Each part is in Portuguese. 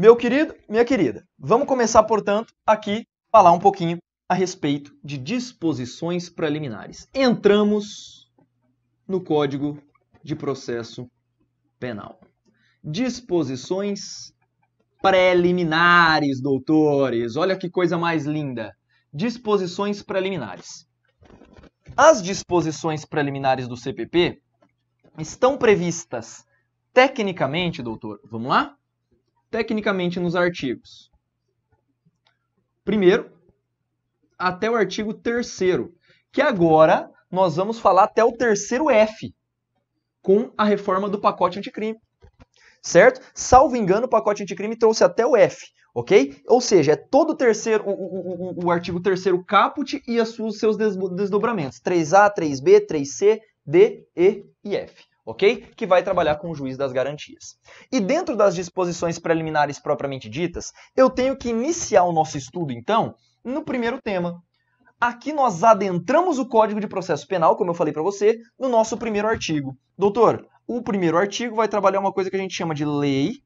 Meu querido, minha querida, vamos começar, portanto, aqui falar um pouquinho a respeito de disposições preliminares. Entramos no Código de Processo Penal. Disposições preliminares, doutores. Olha que coisa mais linda. Disposições preliminares. As disposições preliminares do CPP estão previstas tecnicamente, doutor. Vamos lá? tecnicamente nos artigos. Primeiro, até o artigo terceiro, que agora nós vamos falar até o terceiro F, com a reforma do pacote anticrime. Certo? Salvo engano, o pacote anticrime trouxe até o F, ok? Ou seja, é todo o terceiro, o, o, o, o artigo terceiro caput e os seus desdobramentos. 3A, 3B, 3C, D, E e F ok? Que vai trabalhar com o juiz das garantias. E dentro das disposições preliminares propriamente ditas, eu tenho que iniciar o nosso estudo, então, no primeiro tema. Aqui nós adentramos o Código de Processo Penal, como eu falei para você, no nosso primeiro artigo. Doutor, o primeiro artigo vai trabalhar uma coisa que a gente chama de lei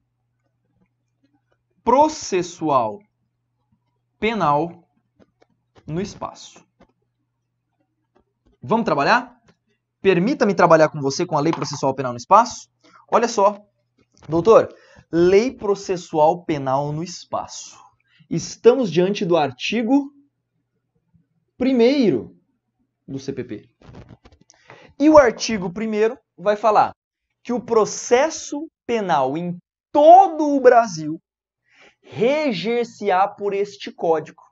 processual penal no espaço. Vamos trabalhar? permita-me trabalhar com você com a lei processual penal no espaço? Olha só, doutor, lei processual penal no espaço. Estamos diante do artigo 1 do CPP. E o artigo 1 vai falar que o processo penal em todo o Brasil reger-se-á por este código,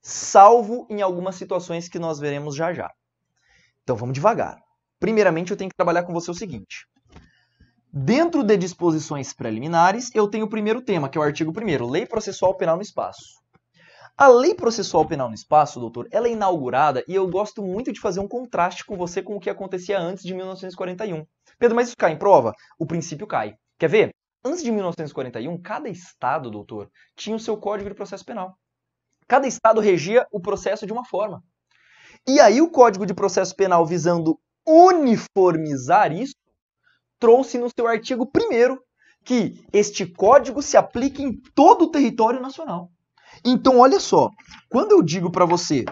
salvo em algumas situações que nós veremos já já. Então vamos devagar. Primeiramente, eu tenho que trabalhar com você o seguinte. Dentro de disposições preliminares, eu tenho o primeiro tema, que é o artigo 1 Lei Processual Penal no Espaço. A Lei Processual Penal no Espaço, doutor, ela é inaugurada e eu gosto muito de fazer um contraste com você com o que acontecia antes de 1941. Pedro, mas isso cai em prova? O princípio cai. Quer ver? Antes de 1941, cada estado, doutor, tinha o seu Código de Processo Penal. Cada estado regia o processo de uma forma. E aí o Código de Processo Penal visando uniformizar isso trouxe no seu artigo 1 que este código se aplica em todo o território nacional. Então, olha só, quando eu digo para você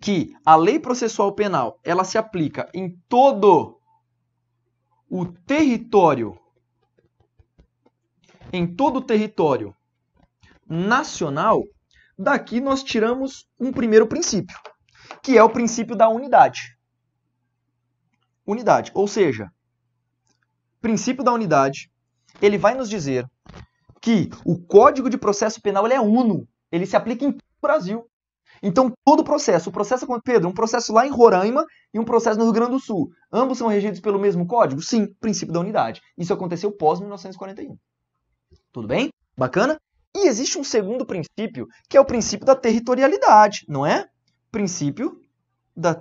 que a lei processual penal, ela se aplica em todo o território em todo o território nacional, daqui nós tiramos um primeiro princípio que é o princípio da unidade. Unidade, ou seja, princípio da unidade, ele vai nos dizer que o Código de Processo Penal ele é uno, ele se aplica em todo o Brasil. Então, todo processo, o processo com Pedro, um processo lá em Roraima e um processo no Rio Grande do Sul, ambos são regidos pelo mesmo código? Sim, princípio da unidade. Isso aconteceu pós 1941. Tudo bem? Bacana? E existe um segundo princípio, que é o princípio da territorialidade, não é? princípio da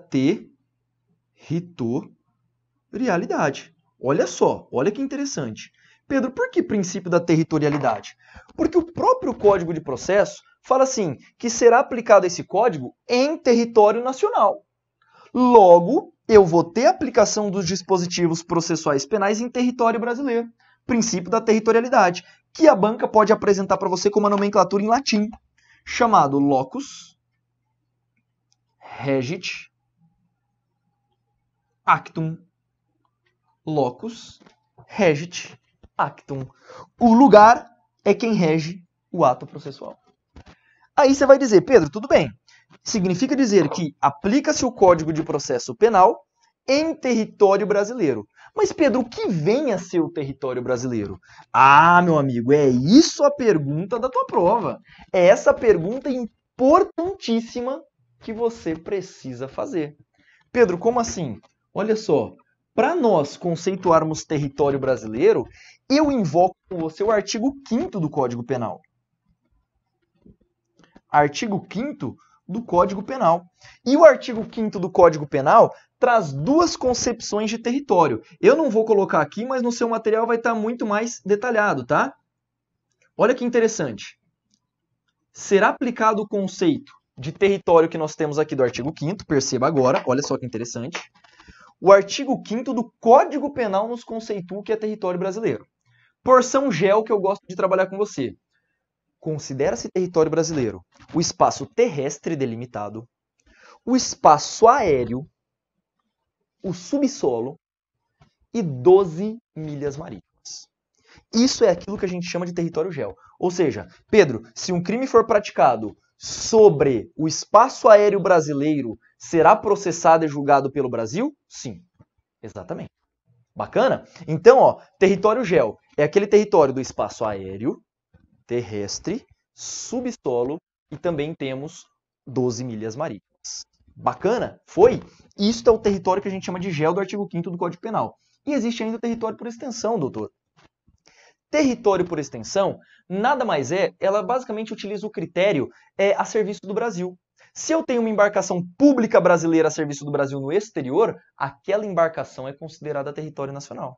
territorialidade. Olha só, olha que interessante. Pedro, por que princípio da territorialidade? Porque o próprio Código de Processo fala assim, que será aplicado esse código em território nacional. Logo, eu vou ter aplicação dos dispositivos processuais penais em território brasileiro. Princípio da territorialidade, que a banca pode apresentar para você como uma nomenclatura em latim, chamado locus regit, actum, locus, regit, actum. O lugar é quem rege o ato processual. Aí você vai dizer, Pedro, tudo bem. Significa dizer que aplica-se o Código de Processo Penal em território brasileiro. Mas, Pedro, o que vem a ser o território brasileiro? Ah, meu amigo, é isso a pergunta da tua prova. É essa pergunta importantíssima que você precisa fazer. Pedro, como assim? Olha só, para nós conceituarmos território brasileiro, eu invoco com você o artigo 5 do Código Penal. Artigo 5 do Código Penal. E o artigo 5 do Código Penal traz duas concepções de território. Eu não vou colocar aqui, mas no seu material vai estar tá muito mais detalhado, tá? Olha que interessante. Será aplicado o conceito de território que nós temos aqui do artigo 5 perceba agora, olha só que interessante. O artigo 5 do Código Penal nos conceitua que é território brasileiro. Porção gel é que eu gosto de trabalhar com você. Considera-se território brasileiro o espaço terrestre delimitado, o espaço aéreo, o subsolo e 12 milhas marítimas. Isso é aquilo que a gente chama de território gel. Ou seja, Pedro, se um crime for praticado sobre o espaço aéreo brasileiro será processado e julgado pelo Brasil? Sim, exatamente. Bacana? Então, ó, território gel é aquele território do espaço aéreo, terrestre, subsolo e também temos 12 milhas marítimas. Bacana? Foi? Isso é o território que a gente chama de gel do artigo 5 do Código Penal. E existe ainda o território por extensão, doutor. Território, por extensão, nada mais é, ela basicamente utiliza o critério é, a serviço do Brasil. Se eu tenho uma embarcação pública brasileira a serviço do Brasil no exterior, aquela embarcação é considerada território nacional.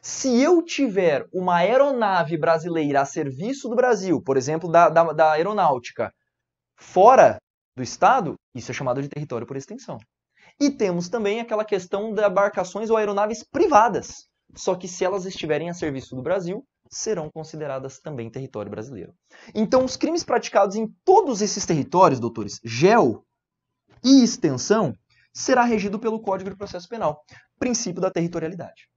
Se eu tiver uma aeronave brasileira a serviço do Brasil, por exemplo, da, da, da aeronáutica, fora do Estado, isso é chamado de território por extensão. E temos também aquela questão de embarcações ou aeronaves privadas só que se elas estiverem a serviço do Brasil, serão consideradas também território brasileiro. Então, os crimes praticados em todos esses territórios, doutores, gel e extensão, será regido pelo Código de Processo Penal, princípio da territorialidade.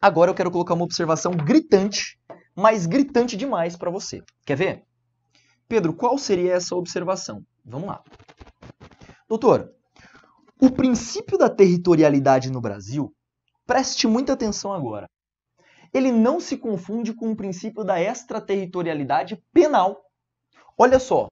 Agora eu quero colocar uma observação gritante, mas gritante demais para você. Quer ver? Pedro, qual seria essa observação? Vamos lá. Doutor, o princípio da territorialidade no Brasil Preste muita atenção agora. Ele não se confunde com o princípio da extraterritorialidade penal. Olha só,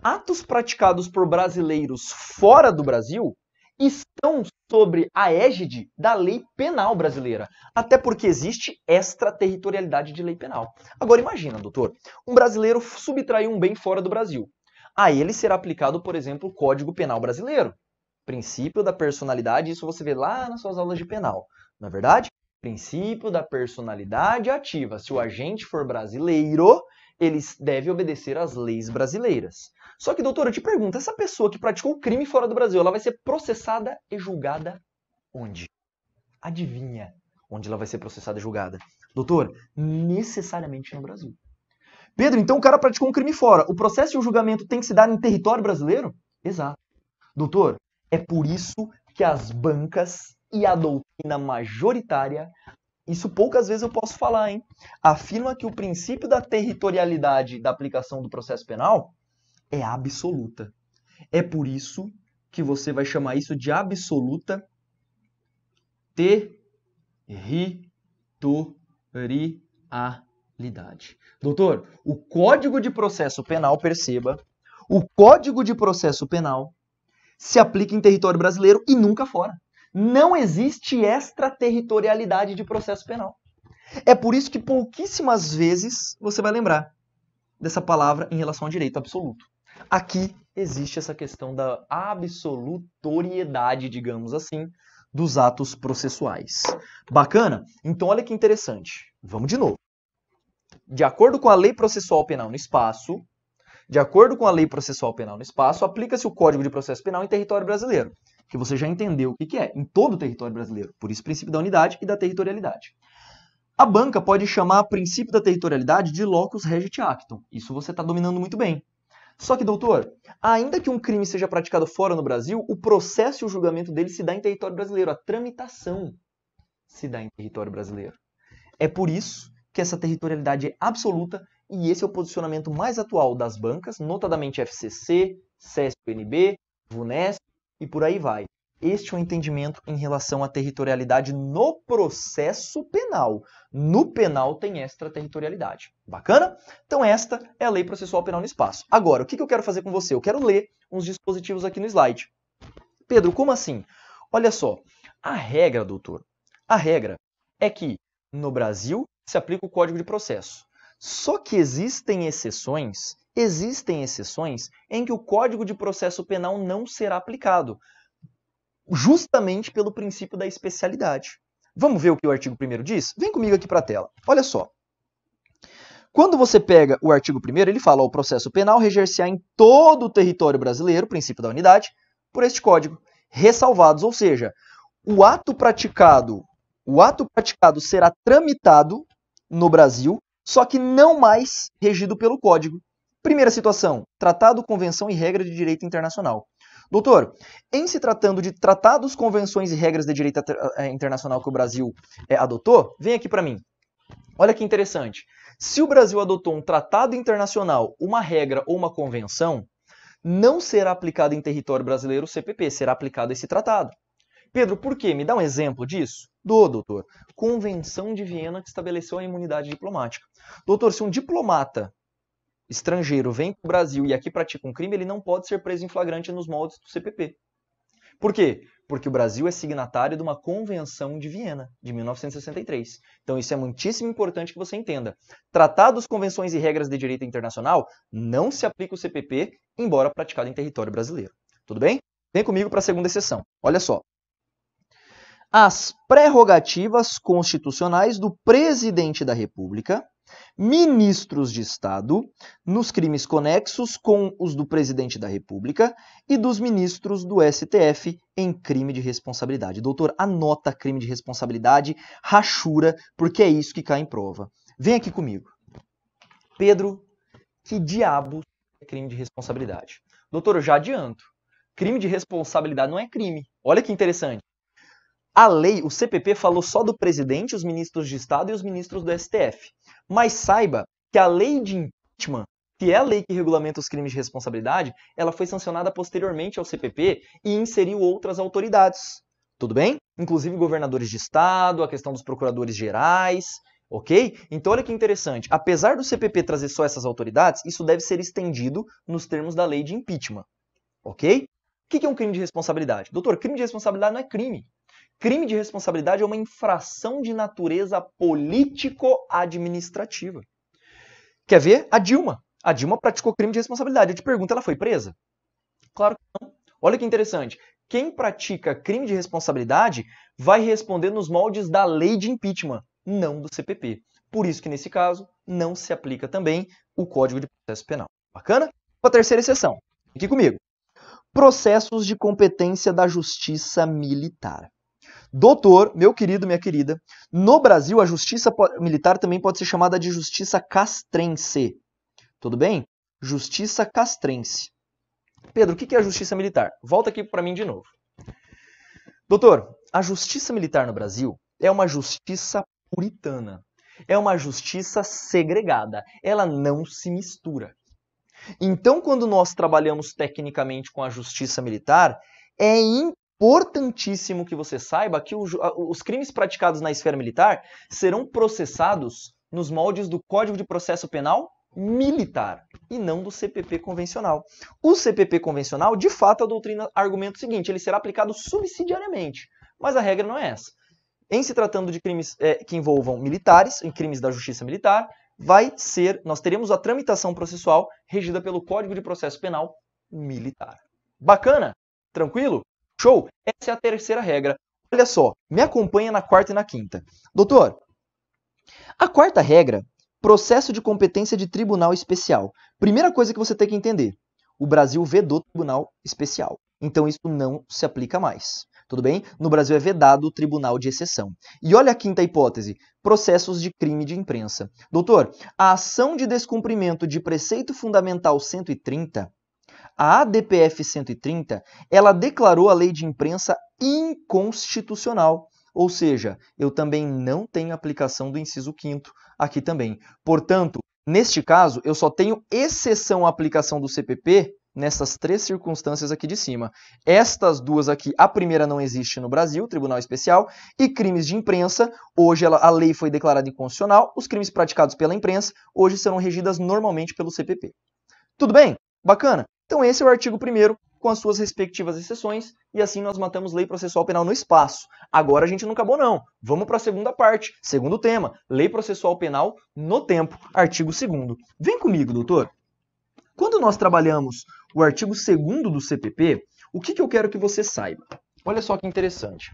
atos praticados por brasileiros fora do Brasil estão sobre a égide da lei penal brasileira, até porque existe extraterritorialidade de lei penal. Agora imagina, doutor, um brasileiro subtraiu um bem fora do Brasil. A ele será aplicado, por exemplo, o Código Penal brasileiro, princípio da personalidade, isso você vê lá nas suas aulas de penal. Na é verdade, princípio da personalidade ativa. Se o agente for brasileiro, ele deve obedecer às leis brasileiras. Só que, doutor eu te pergunto, essa pessoa que praticou o crime fora do Brasil, ela vai ser processada e julgada onde? Adivinha onde ela vai ser processada e julgada? Doutor, necessariamente no Brasil. Pedro, então o cara praticou um crime fora. O processo e o julgamento tem que se dar em território brasileiro? Exato. Doutor, é por isso que as bancas e a doutrina majoritária, isso poucas vezes eu posso falar, hein? Afirma que o princípio da territorialidade da aplicação do processo penal é absoluta. É por isso que você vai chamar isso de absoluta territorialidade. Doutor, o Código de Processo Penal, perceba, o Código de Processo Penal se aplica em território brasileiro e nunca fora. Não existe extraterritorialidade de processo penal. É por isso que pouquíssimas vezes você vai lembrar dessa palavra em relação ao direito absoluto. Aqui existe essa questão da absolutoriedade, digamos assim, dos atos processuais. Bacana? Então olha que interessante. Vamos de novo. De acordo com a lei processual penal no espaço, de acordo com a lei processual penal no espaço, aplica-se o Código de Processo Penal em território brasileiro que você já entendeu o que é em todo o território brasileiro. Por isso, o princípio da unidade e da territorialidade. A banca pode chamar o princípio da territorialidade de locus regit actum. Isso você está dominando muito bem. Só que, doutor, ainda que um crime seja praticado fora no Brasil, o processo e o julgamento dele se dá em território brasileiro. A tramitação se dá em território brasileiro. É por isso que essa territorialidade é absoluta e esse é o posicionamento mais atual das bancas, notadamente FCC, CSPNB, unb VUNESP, e por aí vai. Este é o entendimento em relação à territorialidade no processo penal. No penal tem extraterritorialidade. Bacana? Então esta é a lei processual penal no espaço. Agora, o que eu quero fazer com você? Eu quero ler uns dispositivos aqui no slide. Pedro, como assim? Olha só, a regra, doutor, a regra é que no Brasil se aplica o Código de Processo. Só que existem exceções Existem exceções em que o Código de Processo Penal não será aplicado, justamente pelo princípio da especialidade. Vamos ver o que o artigo 1 diz? Vem comigo aqui para a tela. Olha só. Quando você pega o artigo 1, ele fala: o processo penal reger se em todo o território brasileiro, princípio da unidade, por este código, ressalvados, ou seja, o ato praticado, o ato praticado será tramitado no Brasil, só que não mais regido pelo código. Primeira situação: tratado, convenção e regra de direito internacional. Doutor, em se tratando de tratados, convenções e regras de direito eh, internacional que o Brasil é, adotou, vem aqui para mim. Olha que interessante. Se o Brasil adotou um tratado internacional, uma regra ou uma convenção, não será aplicado em território brasileiro o CPP, será aplicado esse tratado. Pedro, por quê? Me dá um exemplo disso? Do, doutor. Convenção de Viena que estabeleceu a imunidade diplomática. Doutor, se um diplomata estrangeiro vem para o Brasil e aqui pratica um crime, ele não pode ser preso em flagrante nos moldes do CPP. Por quê? Porque o Brasil é signatário de uma Convenção de Viena, de 1963. Então isso é muitíssimo importante que você entenda. Tratados, convenções e regras de direito internacional não se aplica o CPP, embora praticado em território brasileiro. Tudo bem? Vem comigo para a segunda exceção. Olha só. As prerrogativas constitucionais do presidente da República ministros de Estado nos crimes conexos com os do presidente da República e dos ministros do STF em crime de responsabilidade. Doutor, anota crime de responsabilidade, rachura, porque é isso que cai em prova. Vem aqui comigo. Pedro, que diabo é crime de responsabilidade? Doutor, eu já adianto. Crime de responsabilidade não é crime. Olha que interessante a lei, o CPP falou só do presidente, os ministros de Estado e os ministros do STF. Mas saiba que a lei de impeachment, que é a lei que regulamenta os crimes de responsabilidade, ela foi sancionada posteriormente ao CPP e inseriu outras autoridades. Tudo bem? Inclusive governadores de estado, a questão dos procuradores gerais, ok? Então olha que interessante. Apesar do CPP trazer só essas autoridades, isso deve ser estendido nos termos da lei de impeachment, ok? O que é um crime de responsabilidade? Doutor, crime de responsabilidade não é crime. Crime de responsabilidade é uma infração de natureza político-administrativa. Quer ver? A Dilma. A Dilma praticou crime de responsabilidade. Eu te pergunto, ela foi presa? Claro que não. Olha que interessante. Quem pratica crime de responsabilidade vai responder nos moldes da lei de impeachment, não do CPP. Por isso que, nesse caso, não se aplica também o Código de Processo Penal. Bacana? Para a terceira exceção. Aqui comigo. Processos de competência da Justiça Militar. Doutor, meu querido, minha querida, no Brasil a justiça militar também pode ser chamada de justiça castrense. Tudo bem? Justiça castrense. Pedro, o que é a justiça militar? Volta aqui para mim de novo. Doutor, a justiça militar no Brasil é uma justiça puritana. É uma justiça segregada. Ela não se mistura. Então, quando nós trabalhamos tecnicamente com a justiça militar, é importantíssimo que você saiba que os crimes praticados na esfera militar serão processados nos moldes do Código de Processo Penal militar e não do CPP convencional. O CPP convencional, de fato, a doutrina argumenta o seguinte: ele será aplicado subsidiariamente, mas a regra não é essa. Em se tratando de crimes é, que envolvam militares, em crimes da justiça militar, vai ser, nós teremos a tramitação processual regida pelo Código de Processo Penal militar. Bacana? Tranquilo? Show? Essa é a terceira regra. Olha só, me acompanha na quarta e na quinta. Doutor, a quarta regra, processo de competência de tribunal especial. Primeira coisa que você tem que entender: o Brasil vedou tribunal especial. Então isso não se aplica mais. Tudo bem? No Brasil é vedado o tribunal de exceção. E olha a quinta hipótese: processos de crime de imprensa. Doutor, a ação de descumprimento de preceito fundamental 130 a ADPF 130, ela declarou a lei de imprensa inconstitucional. Ou seja, eu também não tenho aplicação do inciso 5 aqui também. Portanto, neste caso, eu só tenho exceção à aplicação do CPP nessas três circunstâncias aqui de cima. Estas duas aqui, a primeira não existe no Brasil, Tribunal Especial, e crimes de imprensa, hoje ela, a lei foi declarada inconstitucional, os crimes praticados pela imprensa hoje serão regidas normalmente pelo CPP. Tudo bem? Bacana? Então esse é o artigo 1 com as suas respectivas exceções, e assim nós matamos lei processual penal no espaço. Agora a gente não acabou não. Vamos para a segunda parte, segundo tema, lei processual penal no tempo, artigo 2 Vem comigo, doutor. Quando nós trabalhamos o artigo 2 do CPP, o que, que eu quero que você saiba? Olha só que interessante.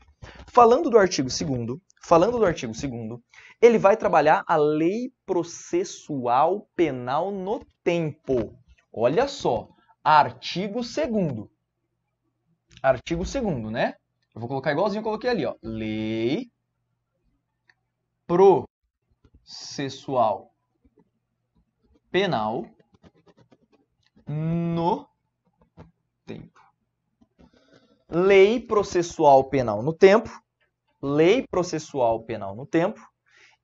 Falando do artigo 2 falando do artigo 2 ele vai trabalhar a lei processual penal no tempo. Olha só, artigo 2 Artigo 2 né? Eu vou colocar igualzinho eu coloquei ali, ó. Lei processual penal no tempo. Lei processual penal no tempo. Lei processual penal no tempo.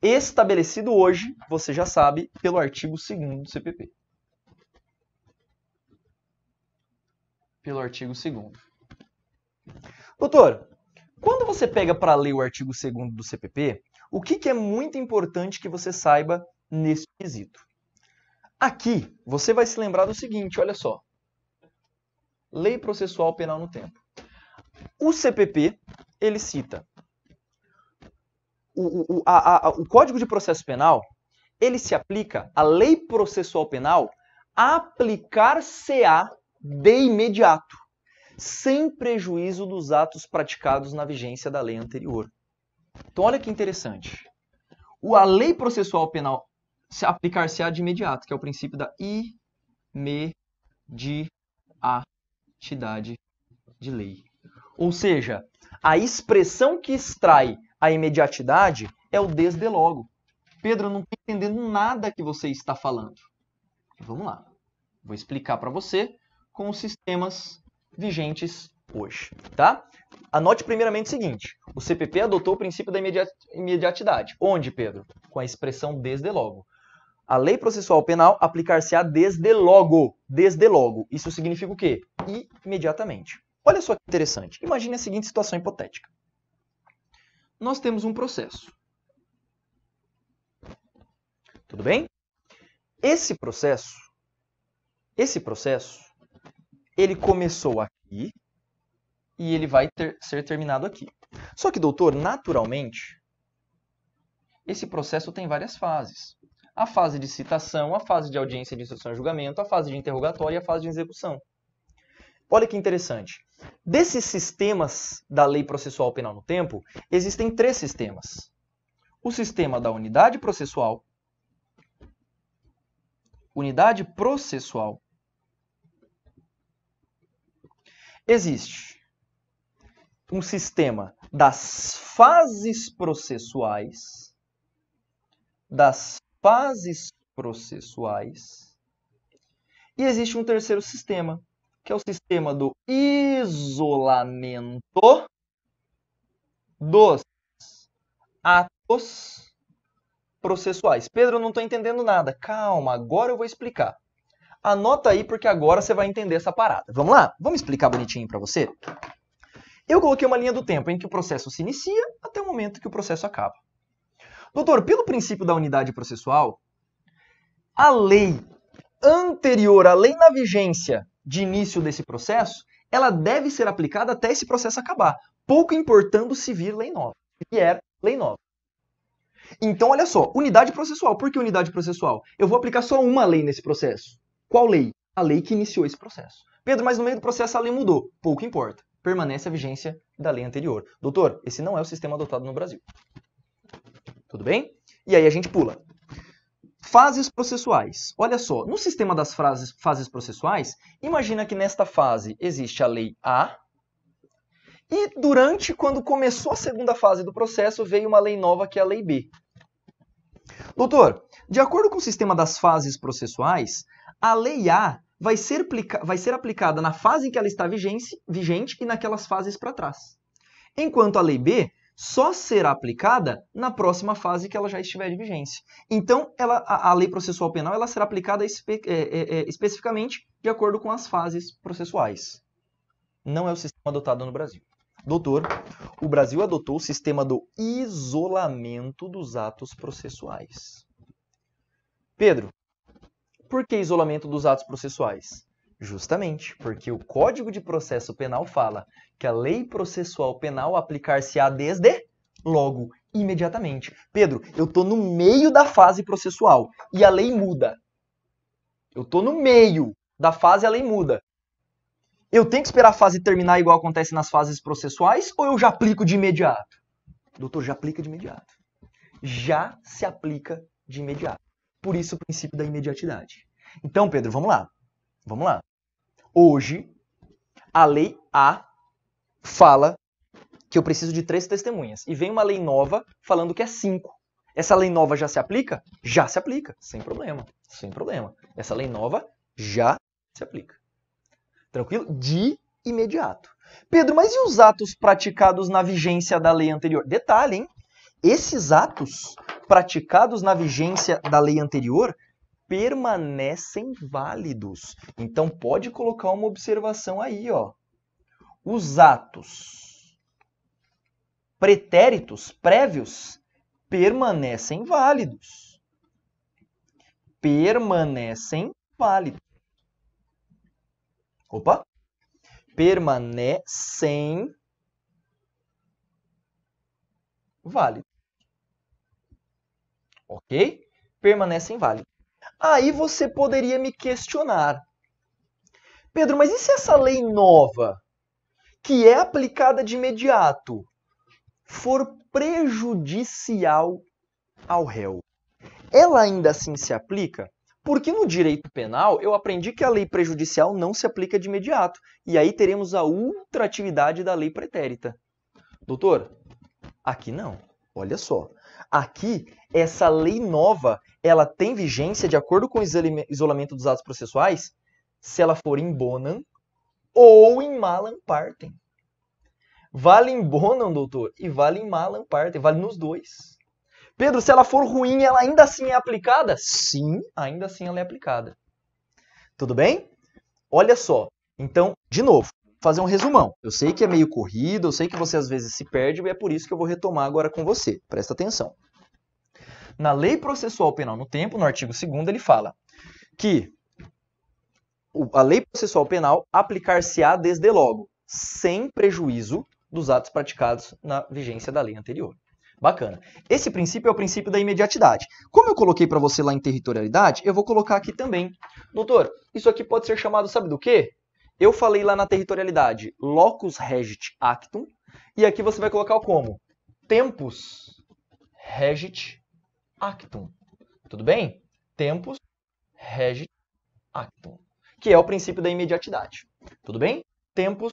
Estabelecido hoje, você já sabe, pelo artigo 2 do CPP. pelo artigo 2 Doutor, quando você pega para ler o artigo 2 do CPP, o que, que é muito importante que você saiba nesse quesito? Aqui, você vai se lembrar do seguinte, olha só. Lei processual penal no tempo. O CPP, ele cita o, o, a, a, o Código de Processo Penal, ele se aplica, a lei processual penal, aplicar-se-á de imediato, sem prejuízo dos atos praticados na vigência da lei anterior. Então, olha que interessante. A lei processual penal se aplicar-se-á de imediato, que é o princípio da imediatidade de lei. Ou seja, a expressão que extrai a imediatidade é o desde logo. Pedro, eu não estou entendendo nada que você está falando. Vamos lá. Vou explicar para você com os sistemas vigentes hoje, tá? Anote primeiramente o seguinte, o CPP adotou o princípio da imediatidade. Onde, Pedro? Com a expressão desde logo. A lei processual penal aplicar-se-á desde logo, desde logo. Isso significa o quê? Imediatamente. Olha só que interessante. Imagine a seguinte situação hipotética. Nós temos um processo. Tudo bem? Esse processo, esse processo ele começou aqui e ele vai ter, ser terminado aqui. Só que, doutor, naturalmente, esse processo tem várias fases. A fase de citação, a fase de audiência de instrução e julgamento, a fase de interrogatório e a fase de execução. Olha que interessante. Desses sistemas da lei processual penal no tempo, existem três sistemas. O sistema da unidade processual, unidade processual Existe um sistema das fases processuais, das fases processuais, e existe um terceiro sistema, que é o sistema do isolamento dos atos processuais. Pedro, eu não estou entendendo nada. Calma, agora eu vou explicar. Anota aí porque agora você vai entender essa parada. Vamos lá? Vamos explicar bonitinho para você? Eu coloquei uma linha do tempo em que o processo se inicia até o momento que o processo acaba. Doutor, pelo princípio da unidade processual, a lei anterior, a lei na vigência de início desse processo, ela deve ser aplicada até esse processo acabar, pouco importando se vir lei nova, e vier lei nova. Então, olha só, unidade processual. Por que unidade processual? Eu vou aplicar só uma lei nesse processo. Qual lei? A lei que iniciou esse processo. Pedro, mas no meio do processo a lei mudou. Pouco importa. Permanece a vigência da lei anterior. Doutor, esse não é o sistema adotado no Brasil. Tudo bem? E aí a gente pula. Fases processuais. Olha só, no sistema das frases, fases processuais, imagina que nesta fase existe a lei A, e durante, quando começou a segunda fase do processo, veio uma lei nova que é a lei B. Doutor, de acordo com o sistema das fases processuais, a lei A vai ser, vai ser aplicada na fase em que ela está vigente, vigente e naquelas fases para trás. Enquanto a lei B só será aplicada na próxima fase que ela já estiver de vigência. Então, ela, a, a lei processual penal ela será aplicada espe é, é, é especificamente de acordo com as fases processuais. Não é o sistema adotado no Brasil. Doutor, o Brasil adotou o sistema do isolamento dos atos processuais. Pedro, por que isolamento dos atos processuais? Justamente porque o Código de Processo Penal fala que a lei processual penal aplicar-se-á desde logo, imediatamente. Pedro, eu tô no meio da fase processual e a lei muda. Eu tô no meio da fase e a lei muda. Eu tenho que esperar a fase terminar igual acontece nas fases processuais ou eu já aplico de imediato? Doutor, já aplica de imediato. Já se aplica de imediato. Por isso o princípio da imediatidade. Então, Pedro, vamos lá. Vamos lá. Hoje, a lei A fala que eu preciso de três testemunhas. E vem uma lei nova falando que é cinco. Essa lei nova já se aplica? Já se aplica, sem problema, sem problema. Essa lei nova já se aplica. Tranquilo? De imediato. Pedro, mas e os atos praticados na vigência da lei anterior? Detalhe, hein? Esses atos praticados na vigência da lei anterior permanecem válidos. Então pode colocar uma observação aí, ó. Os atos pretéritos prévios permanecem válidos. Permanecem válidos. Opa. Permanecem válidos ok? Permanece inválido. Aí você poderia me questionar, Pedro, mas e se essa lei nova, que é aplicada de imediato, for prejudicial ao réu? Ela ainda assim se aplica? Porque no direito penal eu aprendi que a lei prejudicial não se aplica de imediato. E aí teremos a ultratividade da lei pretérita. Doutor, aqui não. Olha só. Aqui, essa lei nova, ela tem vigência de acordo com o isolamento dos atos processuais, se ela for em bonam ou em malam partem. Vale em bonam, doutor, e vale em malam partem, vale nos dois. Pedro, se ela for ruim, ela ainda assim é aplicada? Sim, ainda assim ela é aplicada. Tudo bem? Olha só. Então, de novo, fazer um resumão. Eu sei que é meio corrido, eu sei que você às vezes se perde e é por isso que eu vou retomar agora com você. Presta atenção. Na Lei Processual Penal no Tempo, no artigo 2 ele fala que a lei processual penal aplicar-se-á desde logo, sem prejuízo dos atos praticados na vigência da lei anterior. Bacana. Esse princípio é o princípio da imediatidade. Como eu coloquei para você lá em territorialidade, eu vou colocar aqui também. Doutor, isso aqui pode ser chamado, sabe do quê? Eu falei lá na territorialidade locus regit actum, e aqui você vai colocar como tempus regit actum. Tudo bem? Tempus regit actum, que é o princípio da imediatidade. Tudo bem? Tempus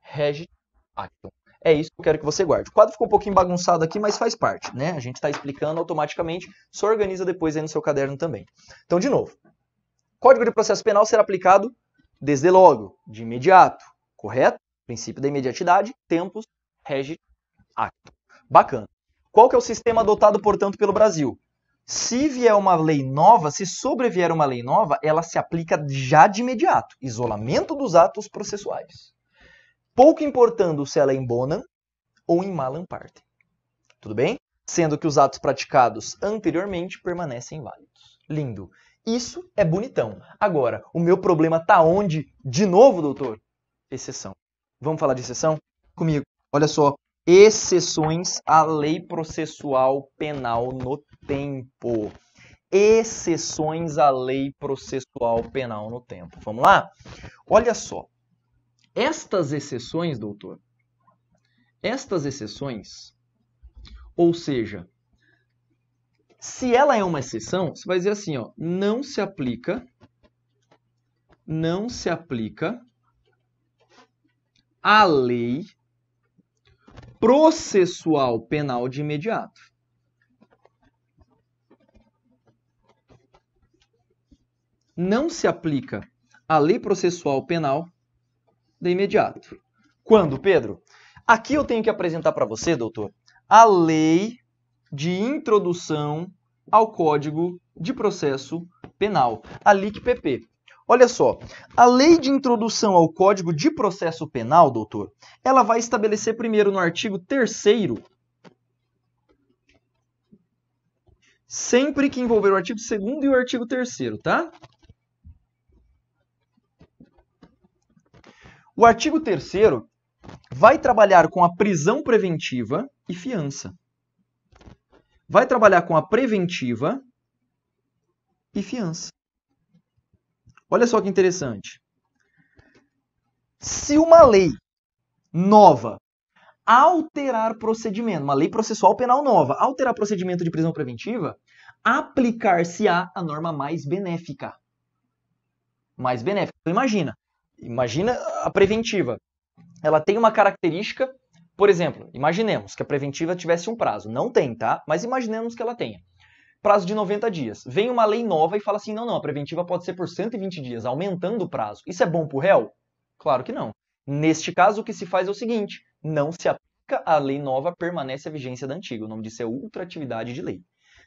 regit actum. É isso que eu quero que você guarde. O quadro ficou um pouquinho bagunçado aqui, mas faz parte, né? A gente está explicando automaticamente, só organiza depois aí no seu caderno também. Então, de novo, Código de Processo Penal será aplicado desde logo, de imediato, correto? Princípio da imediatidade, tempos, regi, acto. Bacana. Qual que é o sistema adotado, portanto, pelo Brasil? Se vier uma lei nova, se sobrevier uma lei nova, ela se aplica já de imediato. Isolamento dos atos processuais. Pouco importando se ela é em bonam ou em malam parte. Tudo bem? Sendo que os atos praticados anteriormente permanecem válidos. Lindo. Isso é bonitão. Agora, o meu problema tá onde? De novo, doutor? Exceção. Vamos falar de exceção? Comigo. Olha só. Exceções à lei processual penal no tempo. Exceções à lei processual penal no tempo. Vamos lá? Olha só. Estas exceções, doutor, estas exceções, ou seja, se ela é uma exceção, você vai dizer assim, ó, não se aplica, não se aplica a lei processual penal de imediato. Não se aplica a lei processual penal de imediato. Quando, Pedro? Aqui eu tenho que apresentar para você, doutor, a lei de introdução ao Código de Processo Penal, a LICPP. Olha só, a lei de introdução ao Código de Processo Penal, doutor, ela vai estabelecer primeiro no artigo 3 sempre que envolver o artigo 2 e o artigo 3 tá? O artigo 3 vai trabalhar com a prisão preventiva e fiança vai trabalhar com a preventiva e fiança. Olha só que interessante. Se uma lei nova alterar procedimento, uma lei processual penal nova, alterar procedimento de prisão preventiva, aplicar-se-á a norma mais benéfica. Mais benéfica. Então, imagina, imagina a preventiva. Ela tem uma característica por exemplo, imaginemos que a preventiva tivesse um prazo. Não tem, tá? Mas imaginemos que ela tenha. Prazo de 90 dias. Vem uma lei nova e fala assim: não, não, a preventiva pode ser por 120 dias, aumentando o prazo. Isso é bom pro réu? Claro que não. Neste caso, o que se faz é o seguinte: não se aplica a lei nova, permanece a vigência da antiga. O nome disso é ultratividade de lei.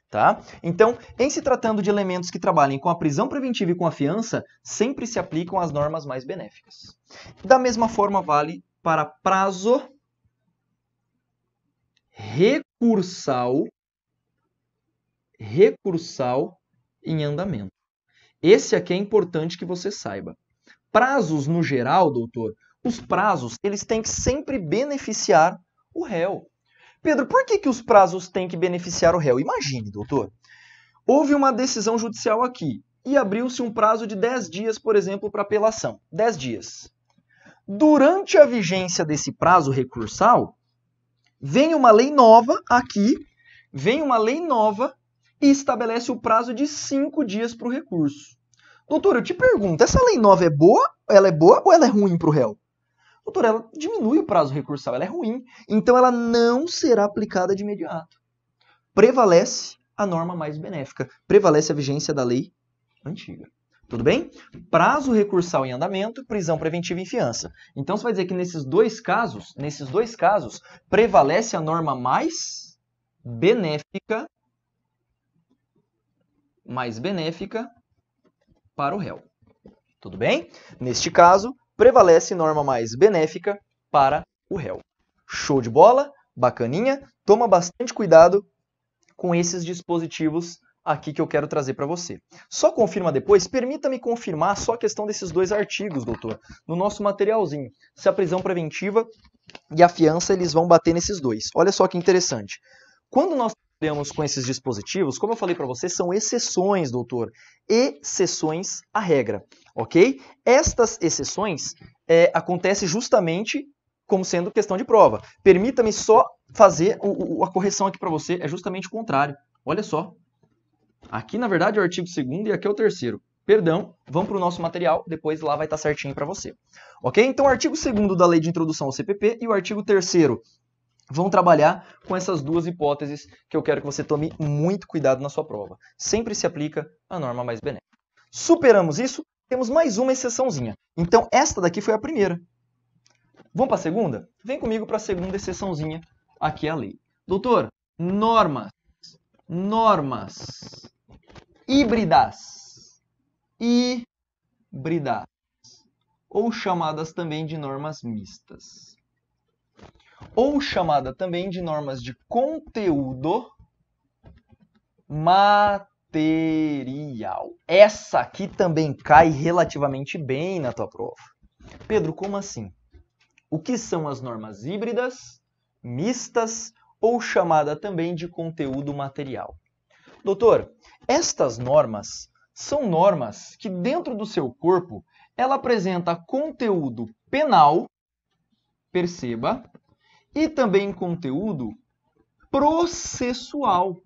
Tá? Então, em se tratando de elementos que trabalhem com a prisão preventiva e com a fiança, sempre se aplicam as normas mais benéficas. Da mesma forma, vale para prazo recursal recursal em andamento. Esse aqui é importante que você saiba. Prazos no geral, doutor, os prazos, eles têm que sempre beneficiar o réu. Pedro, por que, que os prazos têm que beneficiar o réu? Imagine, doutor, houve uma decisão judicial aqui e abriu-se um prazo de 10 dias, por exemplo, para apelação. 10 dias. Durante a vigência desse prazo recursal, Vem uma lei nova aqui, vem uma lei nova e estabelece o prazo de cinco dias para o recurso. Doutor, eu te pergunto, essa lei nova é boa? Ela é boa ou ela é ruim para o réu? Doutor, ela diminui o prazo recursal, ela é ruim, então ela não será aplicada de imediato. Prevalece a norma mais benéfica, prevalece a vigência da lei antiga. Tudo bem? Prazo recursal em andamento, prisão preventiva em fiança. Então você vai dizer que nesses dois casos, nesses dois casos, prevalece a norma mais benéfica mais benéfica para o réu. Tudo bem? Neste caso, prevalece norma mais benéfica para o réu. Show de bola, bacaninha. Toma bastante cuidado com esses dispositivos aqui que eu quero trazer para você. Só confirma depois, permita-me confirmar só a questão desses dois artigos, doutor, no nosso materialzinho. Se a prisão preventiva e a fiança, eles vão bater nesses dois. Olha só que interessante. Quando nós trabalhamos com esses dispositivos, como eu falei para você, são exceções, doutor. Exceções à regra, ok? Estas exceções é, acontecem justamente como sendo questão de prova. Permita-me só fazer o, o, a correção aqui para você, é justamente o contrário. Olha só, Aqui, na verdade, é o artigo 2 e aqui é o terceiro. Perdão, vamos para o nosso material, depois lá vai estar tá certinho para você. Ok? Então, o artigo 2 da Lei de Introdução ao CPP e o artigo 3 vão trabalhar com essas duas hipóteses que eu quero que você tome muito cuidado na sua prova. Sempre se aplica a norma mais benéfica. Superamos isso, temos mais uma exceçãozinha. Então, esta daqui foi a primeira. Vamos para a segunda? Vem comigo para a segunda exceçãozinha. Aqui é a lei. Doutor, normas. Normas híbridas. Híbridas. Ou chamadas também de normas mistas. Ou chamada também de normas de conteúdo material. Essa aqui também cai relativamente bem na tua prova. Pedro, como assim? O que são as normas híbridas, mistas ou chamada também de conteúdo material? Doutor, estas normas são normas que, dentro do seu corpo, ela apresenta conteúdo penal, perceba, e também conteúdo processual.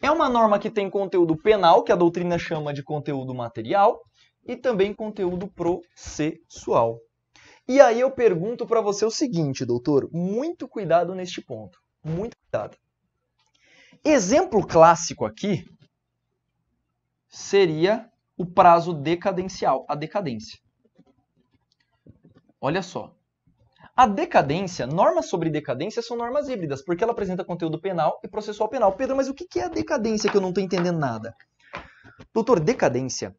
É uma norma que tem conteúdo penal, que a doutrina chama de conteúdo material, e também conteúdo processual. E aí eu pergunto para você o seguinte, doutor, muito cuidado neste ponto, muito cuidado. Exemplo clássico aqui seria o prazo decadencial, a decadência. Olha só. A decadência, normas sobre decadência são normas híbridas, porque ela apresenta conteúdo penal e processual penal. Pedro, mas o que é a decadência que eu não estou entendendo nada? Doutor, decadência,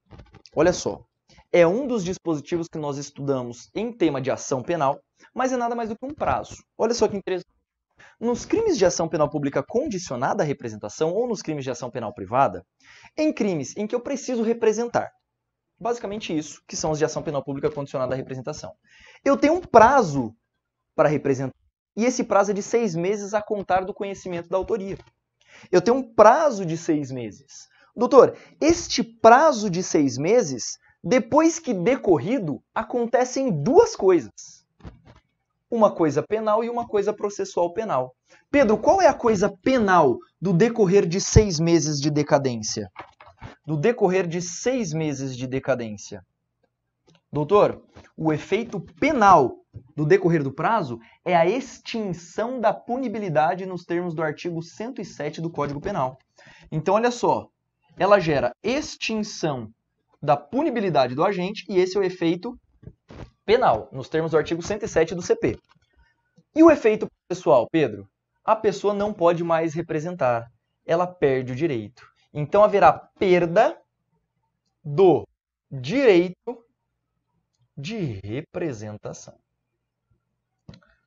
olha só, é um dos dispositivos que nós estudamos em tema de ação penal, mas é nada mais do que um prazo. Olha só que interessante nos crimes de ação penal pública condicionada à representação ou nos crimes de ação penal privada, em crimes em que eu preciso representar. Basicamente isso, que são os de ação penal pública condicionada à representação. Eu tenho um prazo para representar, e esse prazo é de seis meses a contar do conhecimento da autoria. Eu tenho um prazo de seis meses. Doutor, este prazo de seis meses, depois que decorrido, acontecem duas coisas uma coisa penal e uma coisa processual penal. Pedro, qual é a coisa penal do decorrer de seis meses de decadência? Do decorrer de seis meses de decadência. Doutor, o efeito penal do decorrer do prazo é a extinção da punibilidade nos termos do artigo 107 do Código Penal. Então, olha só, ela gera extinção da punibilidade do agente e esse é o efeito penal, nos termos do artigo 107 do CP. E o efeito pessoal, Pedro? A pessoa não pode mais representar, ela perde o direito. Então haverá perda do direito de representação.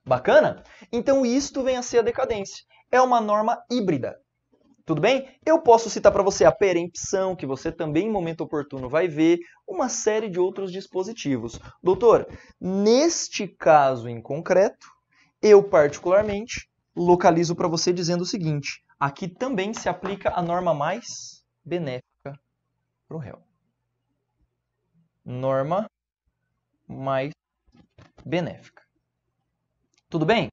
Bacana? Então isto vem a ser a decadência. É uma norma híbrida. Tudo bem? Eu posso citar para você a perempção, que você também em momento oportuno vai ver, uma série de outros dispositivos. Doutor, neste caso em concreto, eu particularmente localizo para você dizendo o seguinte: aqui também se aplica a norma mais benéfica para o réu. Norma mais benéfica. Tudo bem?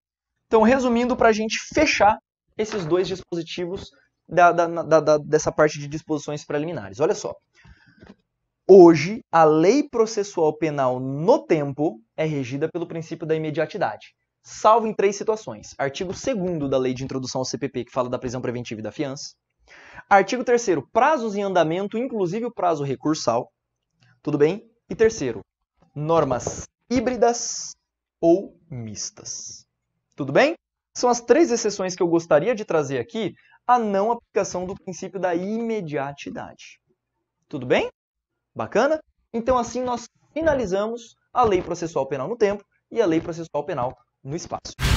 Então, resumindo, para a gente fechar esses dois dispositivos da, da, da, dessa parte de disposições preliminares. Olha só. Hoje, a lei processual penal no tempo é regida pelo princípio da imediatidade, salvo em três situações. Artigo 2 da lei de introdução ao CPP, que fala da prisão preventiva e da fiança. Artigo 3 prazos em andamento, inclusive o prazo recursal. Tudo bem? E terceiro, normas híbridas ou mistas. Tudo bem? São as três exceções que eu gostaria de trazer aqui a não aplicação do princípio da imediatidade. Tudo bem? Bacana? Então, assim, nós finalizamos a lei processual penal no tempo e a lei processual penal no espaço.